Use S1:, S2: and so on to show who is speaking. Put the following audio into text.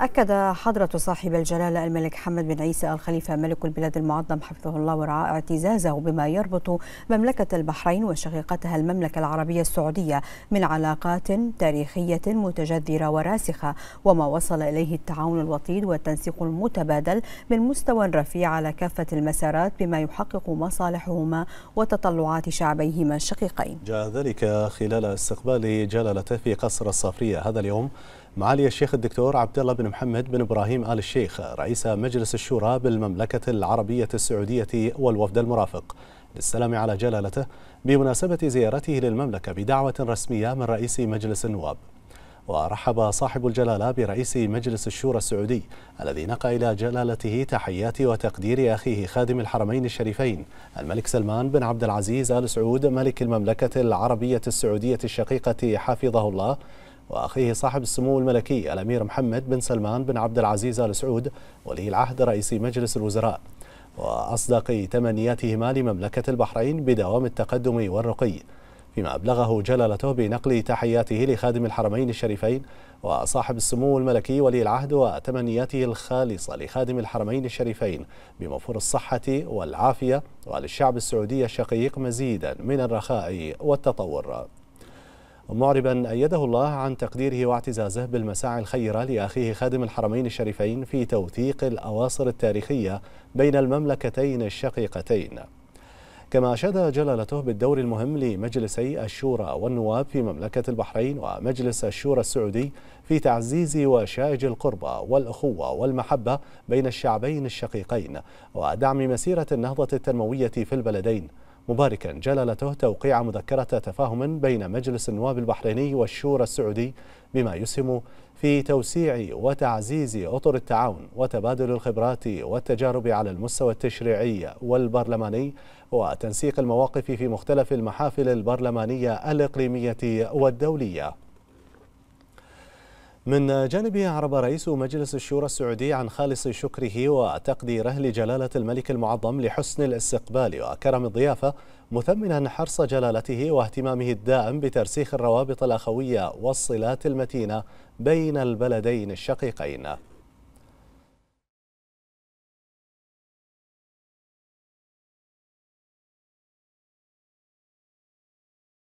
S1: أكد حضرة صاحب الجلالة الملك حمد بن عيسى الخليفة ملك البلاد المعظم حفظه الله ورعاه اعتزازه بما يربط مملكة البحرين وشقيقتها المملكة العربية السعودية من علاقات تاريخية متجذرة وراسخة وما وصل إليه التعاون الوطيد والتنسيق المتبادل من مستوى رفيع على كافة المسارات بما يحقق مصالحهما وتطلعات شعبيهما الشقيقين
S2: جاء ذلك خلال استقبال جلالته في قصر الصفرية هذا اليوم معالي الشيخ الدكتور عبد الله بن محمد بن ابراهيم ال الشيخ رئيس مجلس الشورى بالمملكه العربيه السعوديه والوفد المرافق للسلام على جلالته بمناسبه زيارته للمملكه بدعوه رسميه من رئيس مجلس النواب. ورحب صاحب الجلاله برئيس مجلس الشورى السعودي الذي نقى الى جلالته تحيات وتقدير اخيه خادم الحرمين الشريفين الملك سلمان بن عبد العزيز ال سعود ملك المملكه العربيه السعوديه الشقيقه حفظه الله وأخيه صاحب السمو الملكي الأمير محمد بن سلمان بن عبد العزيز آل سعود ولي العهد رئيس مجلس الوزراء وأصدق تمنياتهما لمملكة البحرين بدوام التقدم والرقي فيما أبلغه جلالته بنقل تحياته لخادم الحرمين الشريفين وصاحب السمو الملكي ولي العهد وتمنياته الخالصة لخادم الحرمين الشريفين بموفور الصحة والعافية وللشعب السعودي الشقيق مزيدا من الرخاء والتطور معربا أيده الله عن تقديره واعتزازه بالمساعي الخيرة لأخيه خادم الحرمين الشريفين في توثيق الأواصر التاريخية بين المملكتين الشقيقتين كما أشاد جلالته بالدور المهم لمجلسي الشورى والنواب في مملكة البحرين ومجلس الشورى السعودي في تعزيز وشائج القربة والأخوة والمحبة بين الشعبين الشقيقين ودعم مسيرة النهضة التنموية في البلدين مباركا جلالته توقيع مذكرة تفاهم بين مجلس النواب البحريني والشورى السعودي بما يسهم في توسيع وتعزيز أطر التعاون وتبادل الخبرات والتجارب على المستوى التشريعي والبرلماني وتنسيق المواقف في مختلف المحافل البرلمانية الإقليمية والدولية من جانبه عرب رئيس مجلس الشورى السعودي عن خالص شكره وتقديره لجلالة الملك المعظم لحسن الاستقبال وكرم الضيافة مثمنا حرص جلالته واهتمامه الدائم بترسيخ الروابط الأخوية والصلات المتينة بين البلدين الشقيقين